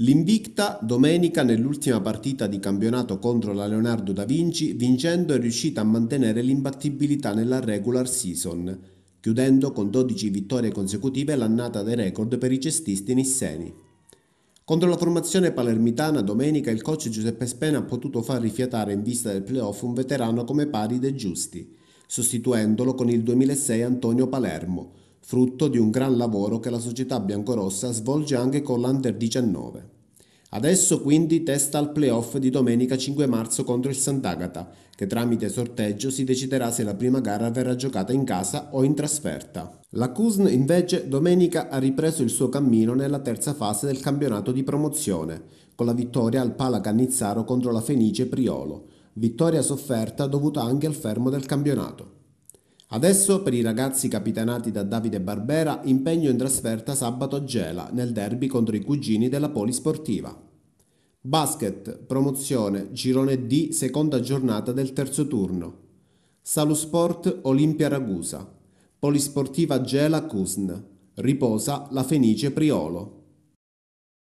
L'invicta domenica nell'ultima partita di campionato contro la Leonardo da Vinci vincendo è riuscita a mantenere l'imbattibilità nella regular season, chiudendo con 12 vittorie consecutive l'annata dei record per i cestisti nisseni. Contro la formazione palermitana domenica il coach Giuseppe Spena ha potuto far rifiatare in vista del playoff un veterano come pari De Giusti, sostituendolo con il 2006 Antonio Palermo, frutto di un gran lavoro che la società biancorossa svolge anche con l'Under 19. Adesso quindi testa al playoff di domenica 5 marzo contro il Sant'Agata, che tramite sorteggio si deciderà se la prima gara verrà giocata in casa o in trasferta. La Cusn invece domenica ha ripreso il suo cammino nella terza fase del campionato di promozione, con la vittoria al Pala Cannizzaro contro la Fenice Priolo, vittoria sofferta dovuta anche al fermo del campionato. Adesso per i ragazzi capitanati da Davide Barbera impegno in trasferta sabato a Gela nel derby contro i cugini della Polisportiva. Basket, promozione, girone D, seconda giornata del terzo turno. Salusport, Olimpia Ragusa. Polisportiva Gela Cusn. Riposa la Fenice Priolo.